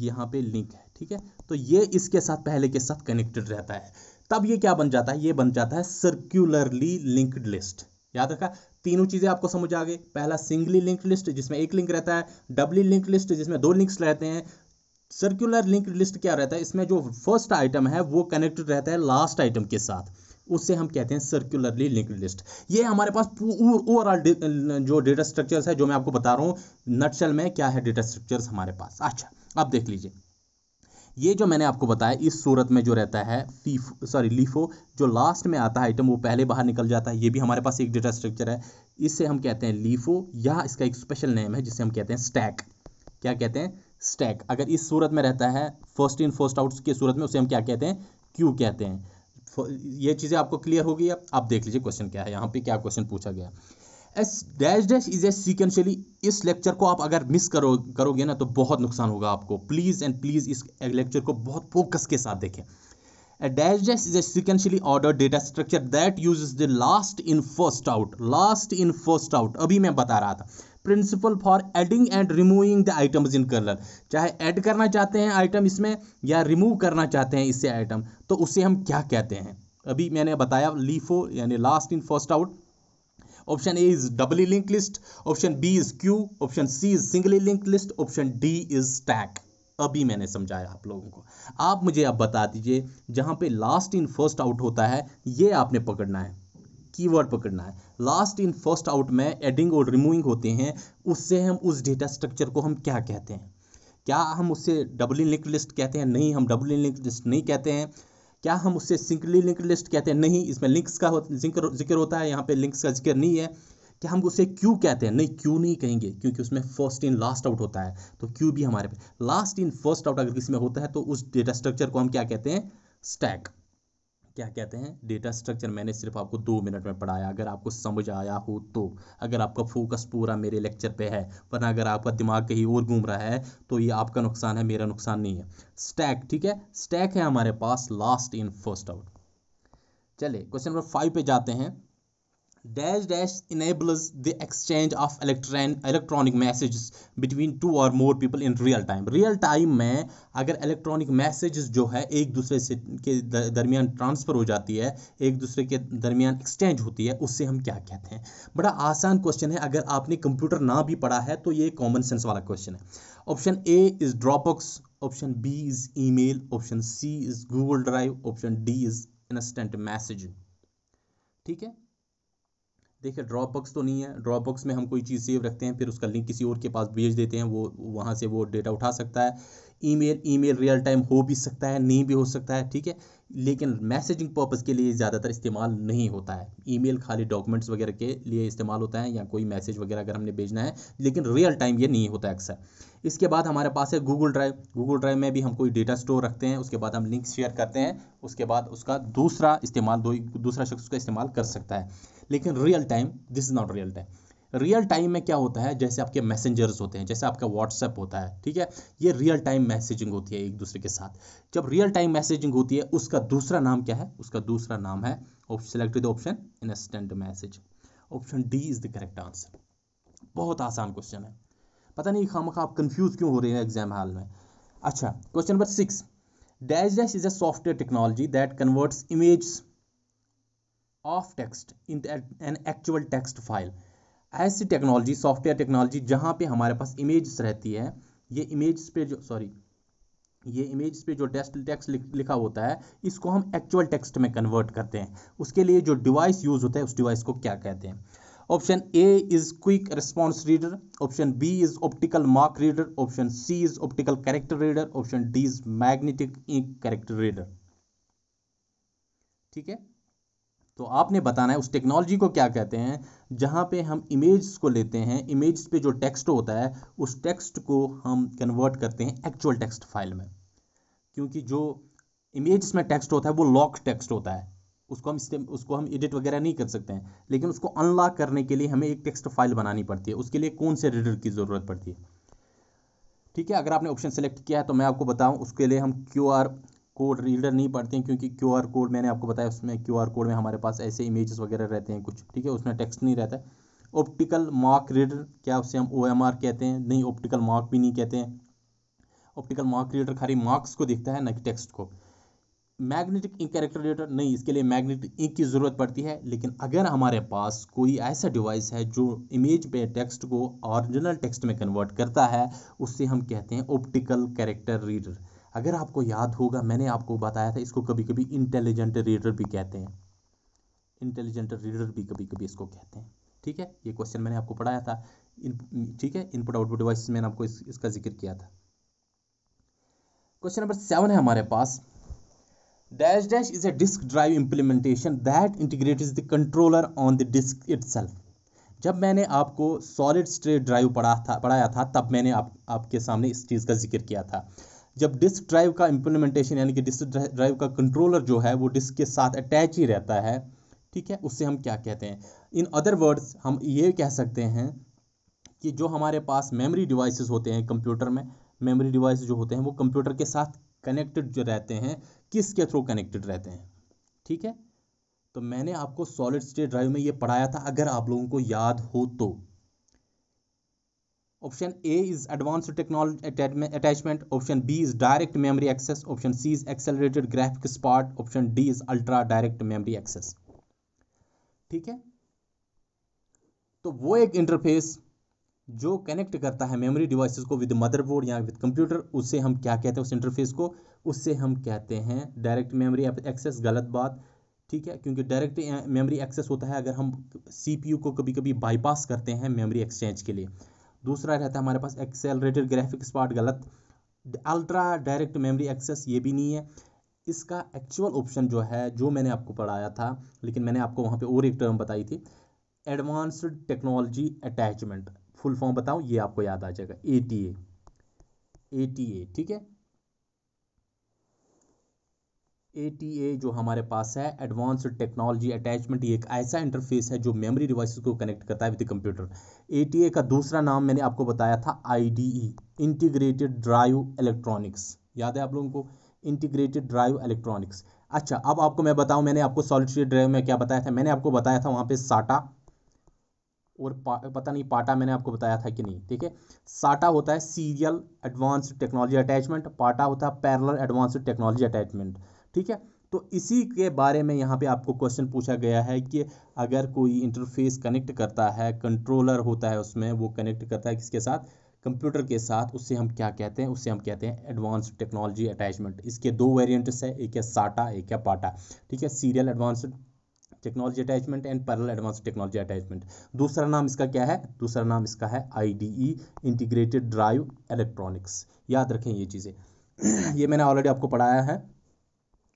यहाँ पे लिंक है ठीक है तो ये इसके साथ पहले के साथ कनेक्टेड रहता है तब ये क्या बन जाता है ये बन जाता है सर्क्यूलरली लिंक्ड लिस्ट याद रखा तीनों चीज़ें आपको समझ आ गई पहला सिंगली लिंक लिस्ट जिसमें एक लिंक रहता है डबली लिंक लिस्ट जिसमें दो लिंक्स रहते हैं सर्कुलर लिंक लिस्ट क्या रहता है इसमें जो फर्स्ट आइटम है वो कनेक्टेड रहता है लास्ट आइटम के साथ उससे हम कहते हैं सर्कुलरली लिंक लिस्ट ये हमारे पास ओवरऑल जो डेटा स्ट्रक्चर्स है जो मैं आपको बता रहा हूँ नटशल में क्या है डेटा स्ट्रक्चर्स हमारे पास अच्छा आप देख लीजिए ये जो मैंने आपको बताया इस सूरत में जो रहता है सॉरी लीफो जो लास्ट में आता है आइटम वो पहले बाहर निकल जाता है ये भी हमारे पास एक डेटा स्ट्रक्चर है इससे हम कहते हैं लीफो या इसका एक स्पेशल नेम है जिसे हम कहते हैं स्टैक क्या कहते हैं स्टैक अगर इस सूरत में रहता है फर्स्ट इन फर्स्ट आउट की सूरत में उसे हम क्या कहते हैं क्यू कहते हैं ये चीज़ें आपको क्लियर हो गई अब आप देख लीजिए क्वेश्चन क्या है यहाँ पे क्या क्वेश्चन पूछा गया S dash dash is a sequentially इस लेक्चर को आप अगर मिस करो करोगे ना तो बहुत नुकसान होगा आपको प्लीज़ एंड प्लीज़ इस लेक्चर को बहुत फोकस के साथ देखें A dash dash is a sequentially order data structure that use the last in first out last in first out अभी मैं बता रहा था principle for adding and removing the items in colour चाहे ऐड करना चाहते हैं आइटम इसमें या रिमूव करना चाहते हैं इससे आइटम तो उसे हम क्या कहते हैं अभी मैंने बताया लीफो यानी last in first out option A is doubly link list option B is queue option C is singly link list option D is stack अभी मैंने समझाया आप लोगों को आप मुझे अब बता दीजिए जहाँ पे लास्ट इन फर्स्ट आउट होता है ये आपने पकड़ना है कीवर्ड पकड़ना है लास्ट इन फर्स्ट आउट में एडिंग और रिमूविंग होते हैं उससे हम उस डेटा स्ट्रक्चर को हम क्या कहते हैं क्या हम उससे डबली लिंक लिस्ट कहते हैं नहीं हम डबली लिंक लिस्ट नहीं कहते हैं क्या हम उससे सिंगली लिंक लिस्ट कहते हैं नहीं इसमें लिंक्स का जिक्र जिक्र होता है यहाँ पे लिंक्स का जिक्र नहीं है क्या हम उसे क्यू कहते हैं नहीं क्यू नहीं कहेंगे क्योंकि उसमें फर्स्ट इन लास्ट आउट होता है तो क्यू भी हमारे पे लास्ट इन फर्स्ट आउट अगर किसी में होता है तो उस डेटा स्ट्रक्चर को हम क्या कहते हैं स्टैक क्या कहते हैं डेटा स्ट्रक्चर मैंने सिर्फ आपको दो मिनट में पढ़ाया अगर आपको समझ आया हो तो अगर आपका फोकस पूरा मेरे लेक्चर पे है वरना अगर आपका दिमाग कहीं और घूम रहा है तो ये आपका नुकसान है मेरा नुकसान नहीं है स्टैक ठीक है स्टैक है हमारे पास लास्ट इन फर्स्ट आउट चलिए क्वेश्चन नंबर फाइव पे जाते हैं dash dash enables the exchange of electron electronic messages between two or more people in real time real time में अगर इलेक्ट्रॉनिक मैसेज जो है एक दूसरे से के दरमियान ट्रांसफ़र हो जाती है एक दूसरे के दरमियान एक्सचेंज होती है उससे हम क्या कहते हैं बड़ा आसान क्वेश्चन है अगर आपने कंप्यूटर ना भी पढ़ा है तो ये कॉमन सेंस वाला क्वेश्चन है option A is Dropbox option B is email option C is Google drive option D is instant message ठीक है देखिए ड्रॉप तो नहीं है ड्रॉप में हम कोई चीज़ सेव रखते हैं फिर उसका लिंक किसी और के पास भेज देते हैं वो वहाँ से वो डेटा उठा सकता है ईमेल ईमेल रियल टाइम हो भी सकता है नहीं भी हो सकता है ठीक है लेकिन मैसेजिंग पर्पज़ के लिए ज़्यादातर इस्तेमाल नहीं होता है ईमेल खाली डॉक्यूमेंट्स वगैरह के लिए इस्तेमाल होता है या कोई मैसेज वगैरह अगर हमने भेजना है लेकिन रियल टाइम ये नहीं होता अक्सर इसके बाद हमारे पास है गूगल ड्राइव गूगल ड्राइव में भी हम कोई डेटा स्टोर रखते हैं उसके बाद हम लिंक शेयर करते हैं उसके बाद उसका दूसरा इस्तेमाल दूसरा शख्स उसका इस्तेमाल कर सकता है लेकिन real time this is not real time real time में क्या होता है जैसे आपके मैसेंजर्स होते हैं जैसे आपका व्हाट्सएप होता है ठीक है ये रियल टाइम मैसेजिंग होती है एक दूसरे के साथ जब रियल टाइम मैसेजिंग होती है उसका दूसरा नाम क्या है उसका दूसरा नाम है selected option instant message option D is the correct answer बहुत आसान क्वेश्चन है पता नहीं खाम आप कंफ्यूज क्यों हो रहे हैं एग्जाम हाल में अच्छा question number six dash dash is a software technology that converts image of text in an actual text file ऐसी टेक्नोलॉजी सॉफ्टवेयर टेक्नोलॉजी जहाँ पे हमारे पास इमेज रहती है ये इमेज पे जो सॉरी ये इमेज पे जो टेक्स्ट टेक्स्ट लिखा होता है इसको हम एक्चुअल टेक्स्ट में कन्वर्ट करते हैं उसके लिए जो डिवाइस यूज़ होता है उस डिवाइस को क्या कहते हैं option A is quick response reader option B is optical mark reader option C is optical character reader option D is magnetic ink character reader ठीक है तो आपने बताना है उस टेक्नोलॉजी को क्या कहते हैं जहाँ पे हम इमेज को लेते हैं इमेज पे जो टेक्स्ट होता है उस टेक्स्ट को हम कन्वर्ट करते हैं एक्चुअल टेक्स्ट फाइल में क्योंकि जो इमेज में टेक्स्ट होता है वो लॉक टेक्स्ट होता है उसको हम उसको हम एडिट वगैरह नहीं कर सकते हैं लेकिन उसको अनलॉक करने के लिए हमें एक टेक्स्ट फाइल बनानी पड़ती है उसके लिए कौन से एडिटर की ज़रूरत पड़ती है ठीक है अगर आपने ऑप्शन सेलेक्ट किया है तो मैं आपको बताऊं उसके लिए हम क्यू आर कोड रीडर नहीं पढ़ते हैं क्योंकि क्यू आर कोड मैंने आपको बताया उसमें क्यू आर कोड में हमारे पास ऐसे इमेजेस वगैरह रहते हैं कुछ ठीक है उसमें टेक्स्ट नहीं रहता है ऑप्टिकल मार्क रीडर क्या उसे हम ओ एम आर कहते हैं नहीं ऑप्टिकल मार्क भी नहीं कहते हैं ऑप्टिकल मार्क रीडर खाली मार्क्स को दिखता है ना कि टेक्स्ट को मैग्नेटिक इंक कैरेक्टर रीडर नहीं इसके लिए मैग्नेटिक इंक की ज़रूरत पड़ती है लेकिन अगर हमारे पास कोई ऐसा डिवाइस है जो इमेज पे टेक्स्ट को ओरिजिनल टेक्स्ट में कन्वर्ट करता है उससे हम कहते हैं ऑप्टिकल कैरेक्टर रीडर अगर आपको याद होगा मैंने आपको बताया था इसको कभी कभी इंटेलिजेंट रीडर भी कहते हैं इंटेलिजेंट रीडर भी कभी कभी इसको कहते हैं ठीक है ये क्वेश्चन मैंने आपको पढ़ाया था इन ठीक है इनपुट आउटपुट डिवाइस मैंने आपको इस, इसका जिक्र किया था क्वेश्चन नंबर सेवन है हमारे पास dash is a disk drive implementation that integrate is the controller on the disk it जब मैंने आपको सॉलिड स्टेट ड्राइव पढ़ा था पढ़ाया था तब मैंने आप आपके सामने इस चीज़ का जिक्र किया था जब डिस्क ड्राइव का इम्प्लीमेंटेशन यानी कि डिस्क ड्राइव का कंट्रोलर जो है वो डिस्क के साथ अटैच ही रहता है ठीक है उससे हम क्या कहते हैं इन अदर वर्ड्स हम ये कह सकते हैं कि जो हमारे पास मेमोरी डिवाइसेस होते हैं कंप्यूटर में मेमोरी डिवाइस जो होते हैं वो कंप्यूटर के साथ कनेक्टेड जो रहते हैं किसके थ्रू कनेक्टेड रहते हैं ठीक है तो मैंने आपको सॉलिड स्टेट ड्राइव में ये पढ़ाया था अगर आप लोगों को याद हो तो option A is advance technology attachment option B is direct memory access option C is accelerated graphic part option D is ultra direct memory access ठीक है तो वो एक इंटरफेस जो कनेक्ट करता है मेमोरी डिवाइसेस को विद मदरबोर्ड या विद कंप्यूटर उससे हम क्या कहते हैं उस इंटरफेस को उससे हम कहते हैं डायरेक्ट मेमोरी एक्सेस गलत बात ठीक है क्योंकि डायरेक्ट मेमोरी एक्सेस होता है अगर हम सीपीयू को कभी कभी बाईपास करते हैं मेमोरी एक्सचेंज के लिए दूसरा रहता है हमारे पास एक्सेलरेटेड ग्राफिक्स पार्ट गलत अल्ट्रा डायरेक्ट मेमोरी एक्सेस ये भी नहीं है इसका एक्चुअल ऑप्शन जो है जो मैंने आपको पढ़ाया था लेकिन मैंने आपको वहाँ पे और एक टर्म बताई थी advanced technology attachment full form बताऊँ ये आपको याद आ जाएगा ए टी ए ठीक है ए जो हमारे पास है एडवांस टेक्नोलॉजी अटैचमेंट ये एक ऐसा इंटरफेस है जो मेमोरी डिवाइसेस को कनेक्ट करता है विद कंप्यूटर ए का दूसरा नाम मैंने आपको बताया था आई इंटीग्रेटेड ड्राइव इलेक्ट्रॉनिक्स याद है आप लोगों को इंटीग्रेटेड ड्राइव इलेक्ट्रॉनिक्स अच्छा अब आपको मैं बताऊं मैंने आपको सॉलिड ड्राइव में क्या बताया था मैंने आपको बताया था वहाँ पे साटा और पता नहीं पाटा मैंने आपको बताया था कि नहीं ठीक है साटा होता है सीरियल एडवांस टेक्नोलॉजी अटैचमेंट पाटा होता है पैरल एडवांस टेक्नोलॉजी अटैचमेंट ठीक है तो इसी के बारे में यहाँ पे आपको क्वेश्चन पूछा गया है कि अगर कोई इंटरफेस कनेक्ट करता है कंट्रोलर होता है उसमें वो कनेक्ट करता है किसके साथ कंप्यूटर के साथ उससे हम क्या कहते हैं उससे हम कहते हैं एडवांस टेक्नोलॉजी अटैचमेंट इसके दो वेरियंट्स है एक है साटा एक है पाटा ठीक है serial advance technology attachment and parallel advance technology attachment दूसरा नाम इसका क्या है दूसरा नाम इसका है आई इंटीग्रेटेड ड्राइव इलेक्ट्रॉनिक्स याद रखें ये चीज़ें <clears throat> ये मैंने ऑलरेडी आपको पढ़ाया है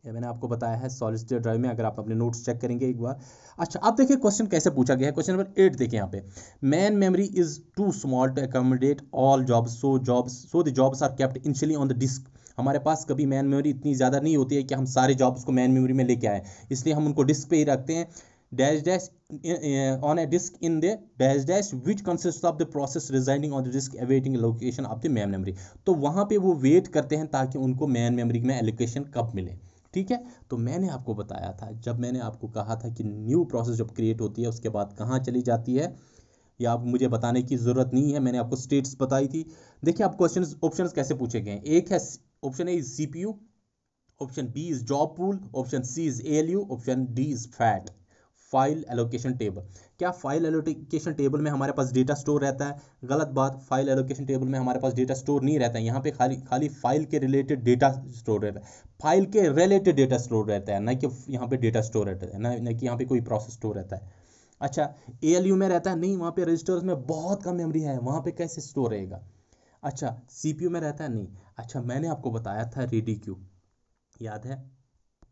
ये मैंने आपको बताया है सॉलिसिटर ड्राइव में अगर आप अपने नोट्स चेक करेंगे एक बार अच्छा आप देखिए क्वेश्चन कैसे पूछा गया है क्वेश्चन नंबर एट देखिए यहाँ पे main memory is too small to accommodate all jobs so jobs so the jobs are kept initially on the disk हमारे पास कभी मैन मेमोरी इतनी ज़्यादा नहीं होती है कि हम सारे जॉब्स को मैन मेमोरी में लेके आए इसलिए हम उनको डिस्क पे ही रखते हैं dash dash on a disk in the dash dash which consist of the process resigning on the disk awaiting location of the main memory तो वहाँ पे वो वेट करते हैं ताकि उनको मैन मेमोरी में एलोकेशन कब मिले ठीक है तो मैंने आपको बताया था जब मैंने आपको कहा था कि न्यू प्रोसेस जब क्रिएट होती है उसके बाद कहाँ चली जाती है या आप मुझे बताने की ज़रूरत नहीं है मैंने आपको स्टेट्स बताई थी देखिए आप क्वेश्चन ऑप्शन कैसे पूछे गए एक है option A is C option B is job pool option C is L option D is FAT file allocation table क्या फाइल एलोकेशन टेबल में हमारे पास डेटा स्टोर रहता है गलत बात फाइल एलोकेशन टेबल में हमारे पास डेटा स्टोर नहीं रहता है यहाँ पे खाली खाली फाइल के रिलेटेड डेटा स्टोर रहता है फाइल के रिलेटेड डेटा स्टोर रहता है ना कि यहाँ पे डेटा स्टोर रहता है ना कि यहाँ पे कोई प्रोसेस स्टोर रहता है अच्छा ए में रहता है नहीं वहाँ पे रजिस्टर्स में बहुत कम मेमोरी है वहाँ पे कैसे स्टोर रहेगा अच्छा सी में रहता है नहीं अच्छा मैंने आपको बताया था रेडी क्यू याद है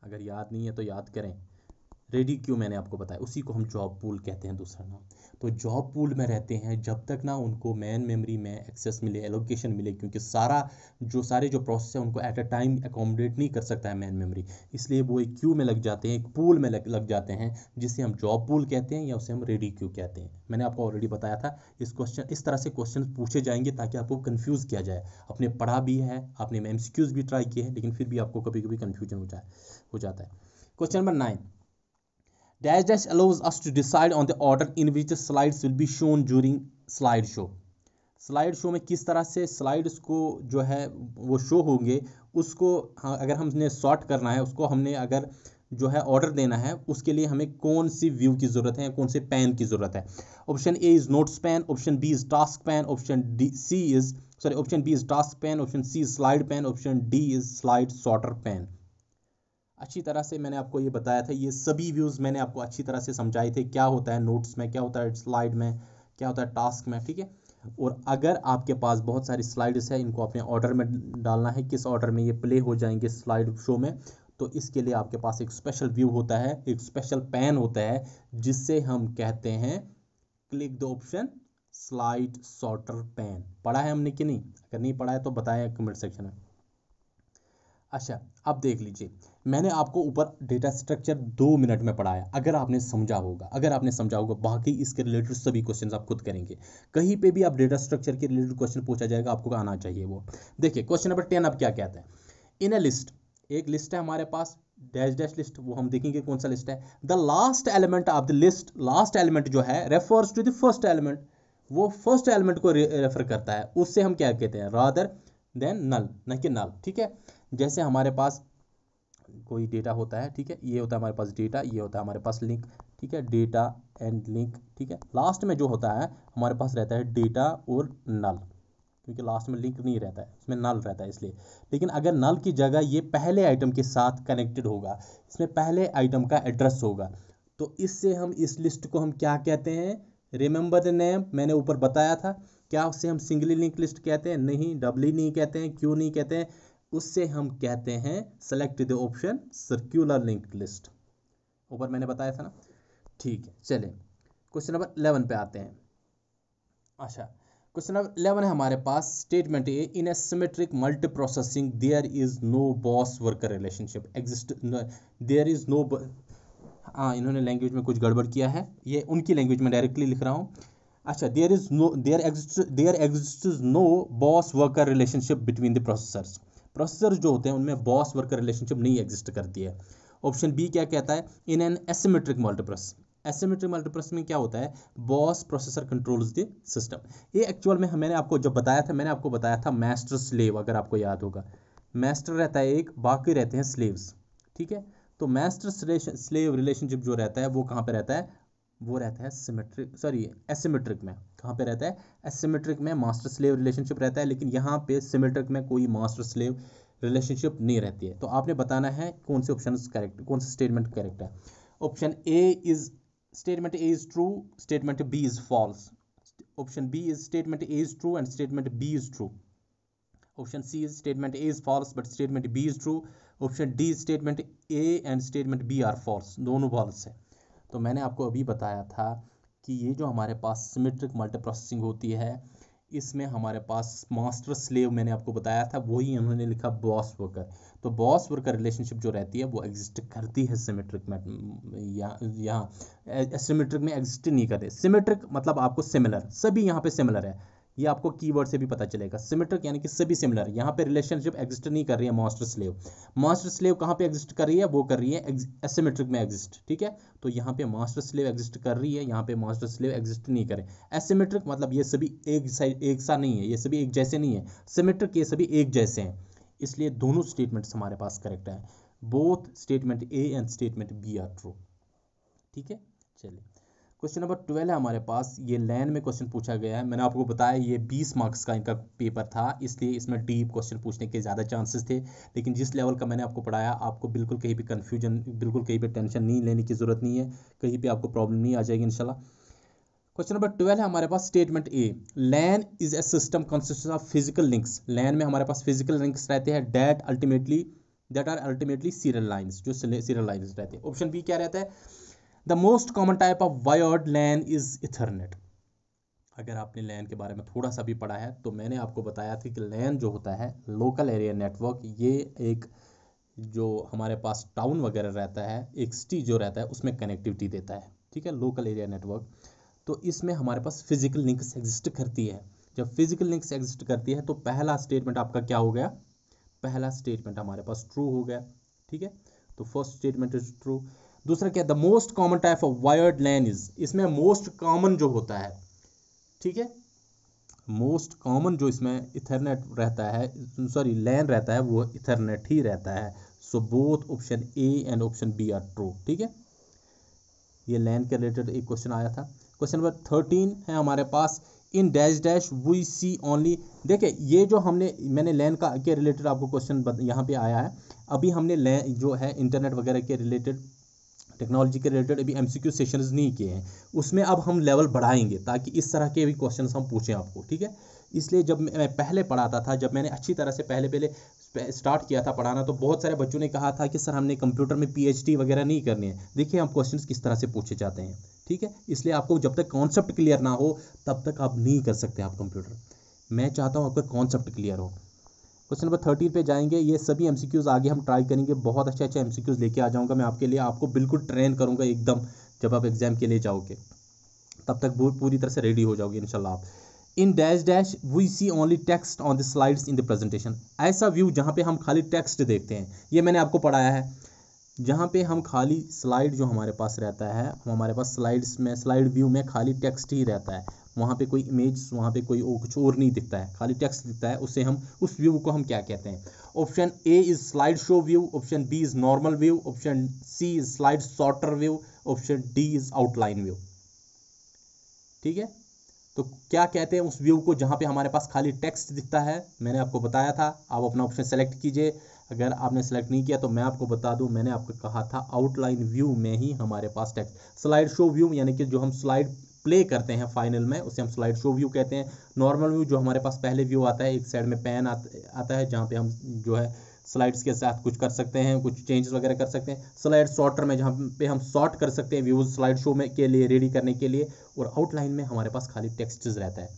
अगर याद नहीं है तो याद करें रेडी क्यों मैंने आपको बताया उसी को हम जॉब पूल कहते हैं दूसरा नाम तो जॉब पूल में रहते हैं जब तक ना उनको मैन मेमोरी में एक्सेस मिले एलोकेशन मिले क्योंकि सारा जो सारे जो प्रोसेस है उनको एट अ टाइम एकोमोडेट नहीं कर सकता है मैन मेमोरी इसलिए वो एक क्यू में लग जाते हैं एक पूल में लग, लग जाते हैं जिसे हम जॉब पूल कहते हैं या उसे हम रेडी क्यू कहते हैं मैंने आपको ऑलरेडी बताया था इस क्वेश्चन इस तरह से क्वेश्चन पूछे जाएंगे ताकि आपको कन्फ्यूज़ किया जाए आपने पढ़ा भी है आपने एम भी ट्राई किए हैं लेकिन फिर भी आपको कभी कभी कन्फ्यूजन हो जाए हो जाता है question number nine Dash dash allows us to decide on the order in which the slides will be shown during slide show. Slide show में किस तरह से स्लाइड्स को जो है वो शो होंगे उसको अगर हमने शॉर्ट करना है उसको हमने अगर जो है ऑर्डर देना है उसके लिए हमें कौन सी व्यू की ज़रूरत है कौन से पैन की ज़रूरत है option A is notes pane option B is task pane option D C is sorry option B is task pane option C is slide pane option D is slide sorter pane अच्छी तरह से मैंने आपको ये बताया था ये सभी व्यूज़ मैंने आपको अच्छी तरह से समझाए थे क्या होता है नोट्स में क्या होता है स्लाइड में क्या होता है टास्क में ठीक है और अगर आपके पास बहुत सारी स्लाइड्स है इनको अपने ऑर्डर में डालना है किस ऑर्डर में ये प्ले हो जाएंगे स्लाइड शो में तो इसके लिए आपके पास एक स्पेशल व्यू होता है एक स्पेशल पैन होता है जिससे हम कहते हैं click the option slide sorter pane पढ़ा है हमने कि नहीं अगर नहीं पढ़ा है तो बताएं कमेंट सेक्शन में अच्छा अब देख लीजिए मैंने आपको ऊपर डेटा स्ट्रक्चर दो मिनट में पढ़ाया अगर आपने समझा होगा अगर आपने समझा होगा बाकी इसके रिलेटेड सभी क्वेश्चंस आप खुद करेंगे कहीं पे भी आप डेटा स्ट्रक्चर के रिलेटेड क्वेश्चन पूछा जाएगा आपको आना चाहिए वो देखिए क्वेश्चन नंबर टेन अब क्या कहते हैं इन ए लिस्ट एक लिस्ट है हमारे पास डैश डैश लिस्ट वो हम देखेंगे कौन सा लिस्ट है the last element of the list last element जो है refers to the first element वो फर्स्ट एलिमेंट को रेफर करता है उससे हम क्या कहते हैं रादर देन नल न कि नल ठीक है जैसे हमारे पास कोई डेटा होता है ठीक है ये होता है हमारे पास डेटा ये होता है हमारे पास लिंक ठीक है डेटा एंड लिंक ठीक है लास्ट में जो होता है हमारे पास रहता है डेटा और नल क्योंकि लास्ट में लिंक नहीं रहता है इसमें नल रहता है इसलिए लेकिन अगर नल की जगह ये पहले आइटम के साथ कनेक्टेड होगा इसमें पहले आइटम का एड्रेस होगा तो इससे हम इस लिस्ट को हम क्या कहते हैं रिमेंबर द नेम मैंने ऊपर बताया था क्या उससे हम सिंगली लिंक लिस्ट कहते हैं नहीं डबली नहीं कहते हैं क्यों नहीं कहते हैं उससे हम कहते हैं select the option circular link list ऊपर मैंने बताया था ना ठीक है चले क्वेश्चन नंबर इलेवन पे आते हैं अच्छा क्वेश्चन नंबर इलेवन है हमारे पास statement A in a symmetric multi processing there is no boss worker relationship exist there is no हाँ इन्होंने लैंग्वेज में कुछ गड़बड़ किया है ये उनकी लैंग्वेज में डायरेक्टली लिख रहा हूँ अच्छा there is no there exist there exist no boss worker relationship between the processors processor जो होते हैं उनमें बॉस वर्कर रिलेशनशिप नहीं एग्जिस्ट करती है ऑप्शन बी क्या कहता है in an asymmetric multiprocessing asymmetric multiprocessing में क्या होता है boss processor controls the system ये एक्चुअल में मैंने आपको जब बताया था मैंने आपको बताया था मास्टर स्लेव अगर आपको याद होगा मास्टर रहता है एक बाकी रहते हैं स्लेव्स ठीक है तो मास्टर स्लेव रिलेशनशिप जो रहता है वो कहाँ पर रहता है वो रहता है सिमेट्रिक सॉरी एसिमेट्रिक में कहाँ पे रहता है एसिमेट्रिक में मास्टर स्लेव रिलेशनशिप रहता है लेकिन यहाँ पे सिमेट्रिक में कोई मास्टर स्लेव रिलेशनशिप नहीं रहती है तो आपने बताना है कौन से ऑप्शन करेक्ट कौन सा स्टेटमेंट करेक्ट है option A is statement A is true statement B is false option B is statement A is true and statement B is true option C is statement A is false but statement B is true option D statement A and statement B are false दोनों फॉल्स है तो मैंने आपको अभी बताया था कि ये जो हमारे पास सिमेट्रिक मल्टीप्रोसेसिंग होती है इसमें हमारे पास मास्टर स्लेव मैंने आपको बताया था वही उन्होंने लिखा बॉस वर्कर तो बॉस वर्कर रिलेशनशिप जो रहती है वो एग्जिस्ट करती है सिमेट्रिक में यहाँ सिमेट्रिक में एग्जिस्ट नहीं करते सिमेट्रिक मतलब आपको सिमिलर सभी यहाँ पे सिमिलर है ये आपको कीवर्ड से भी पता चलेगा सिमेट्रिक यानी कि सभी सिमिलर यहाँ पे रिलेशनशिप एग्जिस्ट नहीं कर रही है मास्टर स्लेव मास्टर स्लेव कहाँ पे एग्जिस्ट कर रही है वो कर रही है एसिमेट्रिक में एग्जिस्ट ठीक है तो यहाँ पे मास्टर स्लेव एग्जिस्ट कर रही है यहाँ पे मास्टर स्लेव एग्जिस्ट नहीं करे एसिमेट्रिक मतलब ये सभी एक साइड एक सा नहीं है ये सभी एक जैसे नहीं है सिमेट्रिक ये सभी एक जैसे हैं इसलिए दोनों स्टेटमेंट्स हमारे पास करेक्ट हैं both statement A and statement B are true ठीक है चलिए क्वेश्चन नंबर ट्वेल्व है हमारे पास ये लैन में क्वेश्चन पूछा गया है मैंने आपको बताया ये बीस मार्क्स का इनका पेपर था इसलिए इसमें डीप क्वेश्चन पूछने के ज़्यादा चांसेस थे लेकिन जिस लेवल का मैंने आपको पढ़ाया आपको बिल्कुल कहीं भी कन्फ्यूजन बिल्कुल कहीं पर टेंशन नहीं लेने की ज़रूरत नहीं है कहीं पर आपको प्रॉब्लम नहीं आ जाएगी इनशाला क्वेश्चन नंबर ट्वेल्व है हमारे पास statement A LAN is a system consist of physical links LAN में हमारे पास फिजिकल लिंक्स रहते हैं that ultimately that are ultimately serial lines जो सीरियल लाइंस रहते हैं ऑप्शन बी क्या रहता है the most common type of wired LAN is Ethernet अगर आपने लैन के बारे में थोड़ा सा भी पढ़ा है तो मैंने आपको बताया था कि लैन जो होता है लोकल एरिया नेटवर्क ये एक जो हमारे पास टाउन वगैरह रहता है एक सिटी जो रहता है उसमें कनेक्टिविटी देता है ठीक है लोकल एरिया नेटवर्क तो इसमें हमारे पास फिजिकल लिंक्स एग्जिस्ट करती है जब फिजिकल लिंक्स एग्जिस्ट करती है तो पहला स्टेटमेंट आपका क्या हो गया पहला स्टेटमेंट हमारे पास ट्रू हो गया ठीक है तो फर्स्ट स्टेटमेंट इज ट्रू दूसरा क्या the most common type of wired LAN is इसमें मोस्ट कॉमन जो होता है ठीक है मोस्ट कॉमन जो इसमें इथरनेट रहता है सॉरी लैन रहता है वो इथरनेट ही रहता है so both option A and option B are true ठीक है ये लैन के रिलेटेड एक क्वेश्चन आया था क्वेश्चन नंबर थर्टीन है हमारे पास in dash dash we see only देखिए ये जो हमने मैंने लैन का के रिलेटेड आपको क्वेश्चन यहाँ पे आया है अभी हमने लैन जो है इंटरनेट वगैरह के रिलेटेड टेक्नोलॉजी के रिलेटेड अभी एम सेशंस नहीं किए हैं उसमें अब हम लेवल बढ़ाएंगे ताकि इस तरह के भी क्वेश्चन हम पूछें आपको ठीक है इसलिए जब मैं पहले पढ़ाता था जब मैंने अच्छी तरह से पहले पहले स्टार्ट किया था पढ़ाना तो बहुत सारे बच्चों ने कहा था कि सर हमने कंप्यूटर में पीएचडी वगैरह नहीं करनी है देखिए हम क्वेश्चंस किस तरह से पूछे जाते हैं ठीक है इसलिए आपको जब तक कॉन्सेप्ट क्लियर ना हो तब तक आप नहीं कर सकते आप कंप्यूटर मैं चाहता हूँ आपका कॉन्सेप्ट क्लियर हो क्वेश्चन नंबर थर्टीन पे जाएंगे ये सभी एमसीक्यूज आगे हम ट्राई करेंगे बहुत अच्छे अच्छे एमसीक्यूज लेके आ जाऊंगा मैं आपके लिए आपको बिल्कुल ट्रेन करूंगा एकदम जब आप एग्जाम के लिए जाओगे तब तक वो पूरी तरह से रेडी हो जाओगे इनशाला आप in dash dash we see only text on the slides in the presentation ऐसा व्यू जहाँ पे हम खाली टेक्स्ट देखते हैं ये मैंने आपको पढ़ाया है जहाँ पे हम खाली स्लाइड जो हमारे पास रहता है हमारे पास स्लाइड्स में स्लाइड व्यू में खाली टेक्स्ट ही रहता है वहाँ पे कोई इमेज वहाँ पे कोई और कुछ और नहीं दिखता है खाली टेक्स्ट दिखता है उससे हम उस व्यू को हम क्या कहते हैं option A is slide show view option B is normal view option C is slide sorter view option D is outline view ठीक है तो क्या कहते हैं उस व्यू को जहाँ पे हमारे पास खाली टेक्स्ट दिखता है मैंने आपको बताया था आप अपना ऑप्शन सेलेक्ट कीजिए अगर आपने सेलेक्ट नहीं किया तो मैं आपको बता दूं मैंने आपको कहा था आउटलाइन व्यू में ही हमारे पास टेक्स्ट स्लाइड शो व्यू यानी कि जो हम स्लाइड प्ले करते हैं फाइनल में उसे हम स्लाइड शो व्यू कहते हैं नॉर्मल व्यू जो हमारे पास पहले व्यू आता है एक साइड में पैन आता है जहाँ पे हम जो है स्लाइड्स के साथ कुछ कर सकते हैं कुछ चेंजेस वगैरह कर सकते हैं स्लाइड शॉर्टर में जहाँ पे हम शॉर्ट कर सकते हैं व्यूज स्लाइड शो में के लिए रेडी करने के लिए और आउटलाइन में हमारे पास खाली टेक्स्ट रहता है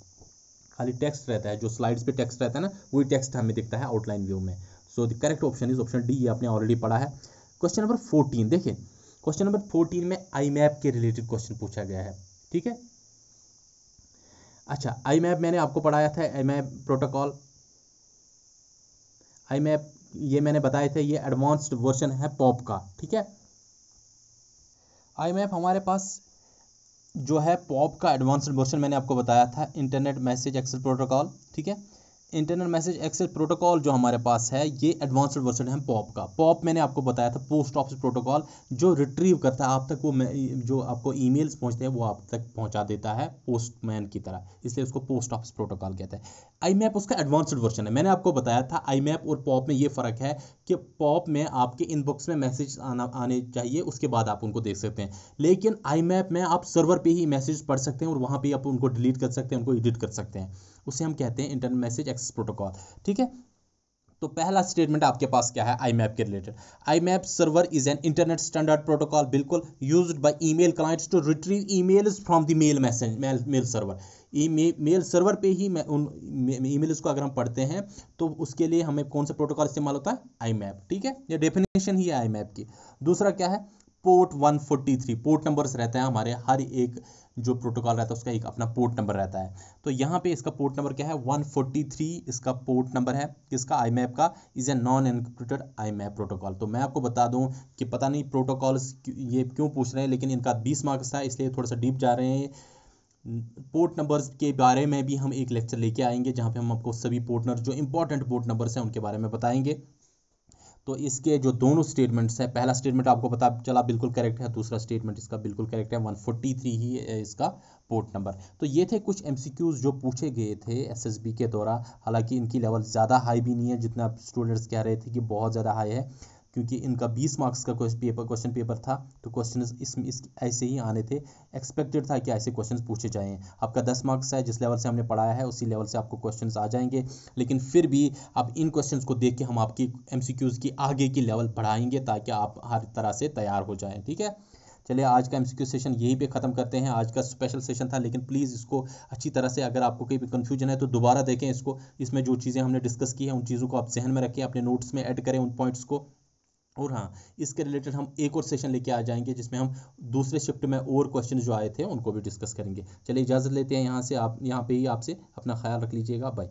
खाली टेक्स्ट रहता है जो स्लाइड्स पे टेक्स्ट रहता है ना वही टेक्स्ट हमें दिखता है आउटलाइन व्यू में so the correct option is option D आपने ऑलरेडी पढ़ा है क्वेश्चन नंबर फोर्टीन देखिए क्वेश्चन नंबर फोर्टीन में आई मैप के रिलेटेड क्वेश्चन पूछा गया है ठीक है अच्छा आई मैप मैंने आपको पढ़ाया था IMAP protocol IMAP ये मैंने बताए थे ये एडवांस्ड वर्जन है पॉप का ठीक है आई मैप हमारे पास जो है पॉप का एडवांस्ड वर्जन मैंने आपको बताया था इंटरनेट मैसेज एक्सेल प्रोटोकॉल ठीक है इंटरनल मैसेज एक्सेस प्रोटोकॉल जो हमारे पास है ये एडवांस्ड वर्जन है पॉप का पॉप मैंने आपको बताया था पोस्ट ऑफिस प्रोटोकॉल जो रिट्रीव करता है आप तक वो जो आपको ईमेल्स पहुंचते हैं वो आप तक पहुंचा देता है पोस्टमैन की तरह इसलिए उसको पोस्ट ऑफिस प्रोटोकॉल कहते हैं आई मैप उसका एडवांस्ड वर्जन है मैंने आपको बताया था आई मैप और पॉप में ये फ़र्क है कि पॉप में आपके इनबॉक्स में मैसेज आना आने चाहिए उसके बाद आप उनको देख सकते हैं लेकिन आई मैप में आप सर्वर पर ही मैसेज पढ़ सकते हैं और वहाँ पर आप उनको डिलीट कर सकते हैं उनको एडिट कर सकते हैं उसे हम कहते हैं इंटरनल मैसेज एक्सेस प्रोटोकॉल ठीक है तो पहला स्टेटमेंट आपके पास क्या है आई मैप के related IMAP server is an internet standard protocol बिल्कुल use by email clients to retrieve emails from the mail message mail server email server पे ही उन ई मेल्स को अगर हम पढ़ते हैं तो उसके लिए हमें कौन सा प्रोटोकॉल इस्तेमाल होता है आई मैप ठीक है ये डेफिनेशन ही है आई मैप की दूसरा क्या है पोर्ट 143 पोर्ट नंबर्स रहते हैं हमारे हर एक जो प्रोटोकॉल रहता है उसका एक अपना पोर्ट नंबर रहता है तो यहाँ पे इसका पोर्ट नंबर क्या है 143 इसका पोर्ट नंबर है किसका आई मैप का is a non encrypted IMAP protocol तो मैं आपको बता दूँ कि पता नहीं प्रोटोकॉल ये क्यों पूछ रहे हैं लेकिन इनका बीस मार्क्स था इसलिए थोड़ा सा डीप जा रहे हैं पोर्ट नंबर्स के बारे में भी हम एक लेक्चर लेके आएंगे जहाँ पे हम आपको सभी पोर्ट नंबर जो इंपॉर्टेंट पोर्ट नंबर्स हैं उनके बारे में बताएंगे तो इसके जो दोनों स्टेटमेंट्स हैं पहला स्टेटमेंट आपको पता चला बिल्कुल करेक्ट है दूसरा स्टेटमेंट इसका बिल्कुल करेक्ट है 143 ही है इसका पोर्ट नंबर तो ये थे कुछ एम जो पूछे गए थे एस के दौरान हालांकि इनकी लेवल ज़्यादा हाई भी नहीं है जितना स्टूडेंट्स कह रहे थे कि बहुत ज़्यादा हाई है क्योंकि इनका 20 मार्क्स का पेपर क्वेश्चन पेपर था तो क्वेश्चन इसमें इस ऐसे ही आने थे एक्सपेक्टेड था कि ऐसे क्वेश्चन पूछे जाएँ आपका दस मार्क्स है जिस लेवल से हमने पढ़ाया है उसी लेवल से आपको क्वेश्चन आ जाएंगे लेकिन फिर भी आप इन क्वेश्चन को देख के हम आपकी एम की आगे की लेवल बढ़ाएंगे ताकि आप हर तरह से तैयार हो जाएँ ठीक है चलिए आज का एमसीक्यू सेशन यहीं पे ख़त्म करते हैं आज का स्पेशल सेशन था लेकिन प्लीज़ इसको अच्छी तरह से अगर आपको कहीं भी कन्फ्यूजन है तो दोबारा देखें इसको इसमें जो चीज़ें हमने डिस्कस की है उन चीज़ों को आप जहन में रखें अपने नोट्स में ऐड करें उन पॉइंट्स को और हाँ इसके रिलेटेड हम एक और सेशन लेके आ जाएंगे जिसमें हम दूसरे शिफ्ट में और क्वेश्चन जो आए थे उनको भी डिस्कस करेंगे चलिए इजाज़त लेते हैं यहाँ से आप यहाँ पे ही आपसे अपना ख्याल रख लीजिएगा बाय